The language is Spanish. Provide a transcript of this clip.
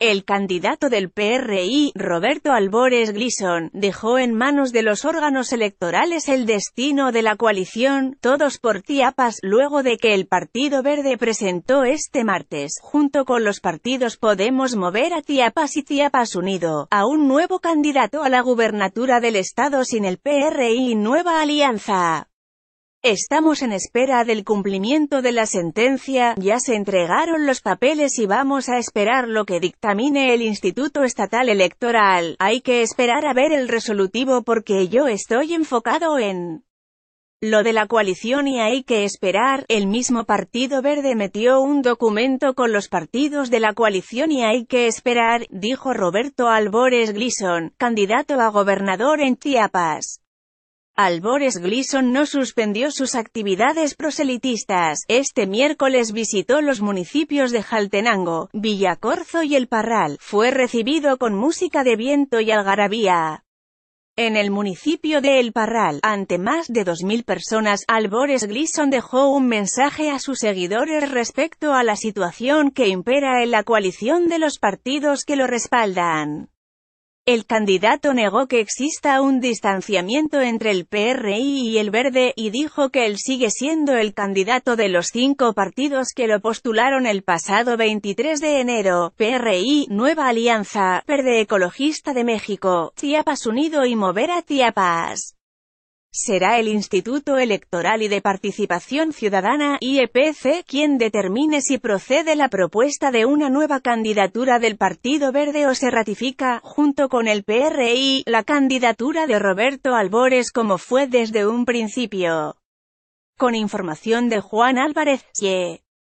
El candidato del PRI, Roberto Albores Glisson, dejó en manos de los órganos electorales el destino de la coalición, todos por Tiapas, luego de que el Partido Verde presentó este martes, junto con los partidos Podemos Mover a Tiapas y Tiapas Unido, a un nuevo candidato a la gubernatura del Estado sin el PRI Nueva Alianza. Estamos en espera del cumplimiento de la sentencia, ya se entregaron los papeles y vamos a esperar lo que dictamine el Instituto Estatal Electoral. Hay que esperar a ver el resolutivo porque yo estoy enfocado en lo de la coalición y hay que esperar, el mismo Partido Verde metió un documento con los partidos de la coalición y hay que esperar, dijo Roberto Albores Glisson, candidato a gobernador en Chiapas. Albores glisson no suspendió sus actividades proselitistas. Este miércoles visitó los municipios de Jaltenango, Villacorzo y El Parral. Fue recibido con música de viento y algarabía. En el municipio de El Parral, ante más de 2.000 personas, Albores glisson dejó un mensaje a sus seguidores respecto a la situación que impera en la coalición de los partidos que lo respaldan. El candidato negó que exista un distanciamiento entre el PRI y el Verde, y dijo que él sigue siendo el candidato de los cinco partidos que lo postularon el pasado 23 de enero, PRI, Nueva Alianza, Verde Ecologista de México, Chiapas Unido y Mover a Chiapas. Será el Instituto Electoral y de Participación Ciudadana, IEPC, quien determine si procede la propuesta de una nueva candidatura del Partido Verde o se ratifica, junto con el PRI, la candidatura de Roberto Albores como fue desde un principio. Con información de Juan Álvarez,